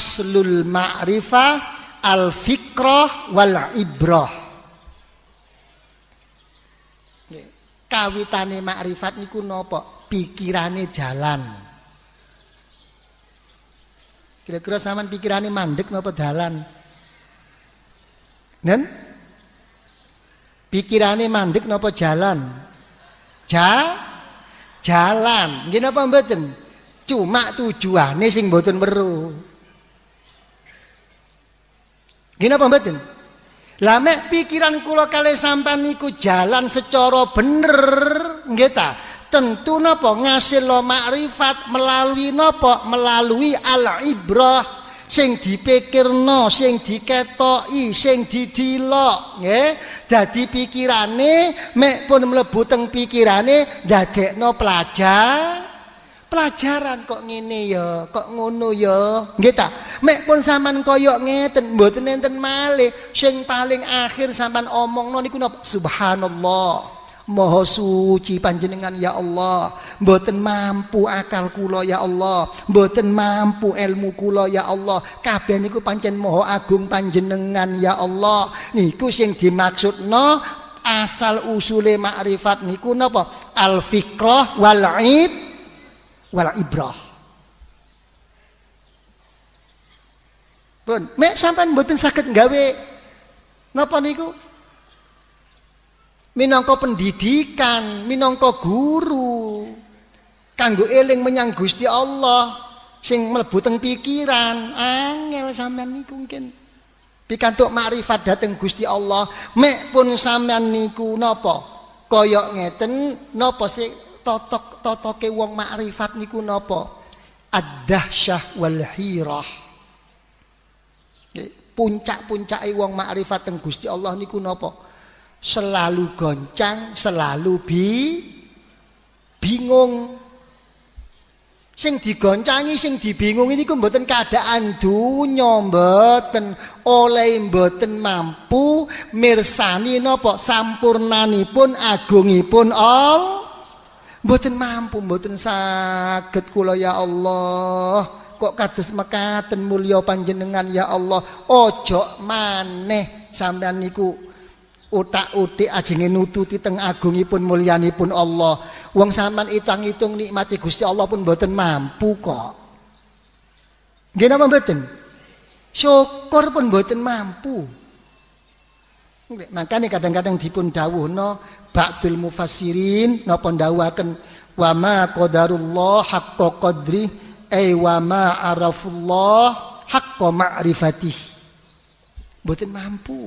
aslul ma'rifah al fikroh wal ibroh. kawitane makrifat niku nopo pikirane jalan kira-kira saman pikirane mandek nopo jalan. nen pikirane mandek nopo jalan ja jalan Gini apa mboten cuma nih sing mboten weruh Gina mboten? lame mek pikiran kulo kalih sampean niku jalan secara bener nggih ta? Tentu napa ngasil makrifat melalui nopo Melalui al ibrah sing no, sing diketoki, sing didilok ya. Jadi pikirane mek pun mlebu teng pikirane dadekno pelajar pelajaran kok ngene ya, kok ngono ya. Nggih ta? Mek pun sampean kaya ngeten, mboten enten malih. Sing paling akhir sampean omongno niku napa? Subhanallah. Maha suci panjenengan ya Allah. Mboten mampu akal kula ya Allah. Mboten mampu ilmu kula ya Allah. Kabeh niku pancen moho agung panjenengan ya Allah. Niku sing no, asal usule makrifat niku napa? Al Fikroh wal ib wala ibrah. Pun, mek sampean mboten sakit gawe napa niku? Minangka pendidikan, minangka guru. Kanggo eling menyang Gusti Allah sing mlebu teng pikiran, angel sampean niku mungkin. Pikantuk makrifat dateng Gusti Allah, mek pun sampean niku napa? Koyok ngeten napa sih totok totoke wong makrifat niku nopo ad syah wal hirah. Puncak-puncake wong makrifat teng Gusti Allah niku nopo Selalu goncang, selalu bi bingung. Sing digoncangi, sing dibingungi niku mboten keadaan dunya, mboten oleh mboten mampu mirsani napa sampurnanipun agungipun Allah. Mboten mampu, mboten saged kula ya Allah. Kok kados mekaten mulya panjenengan ya Allah. Ojo maneh sampean niku utak-utik ajenge nututi teng agungipun mulyanipun Allah. Wong sampean itang-itung nikmati Gusti Allah pun mboten mampu kok. Nggih napa mboten? Syukur pun mboten mampu. Makanya kadang-kadang dipun dawuhno ba'dul mufassirin napa dawuhaken wa ma qadarullah haqqo qadri ay wa ma arafullah haqqo ma'rifatih. Mboten mampu.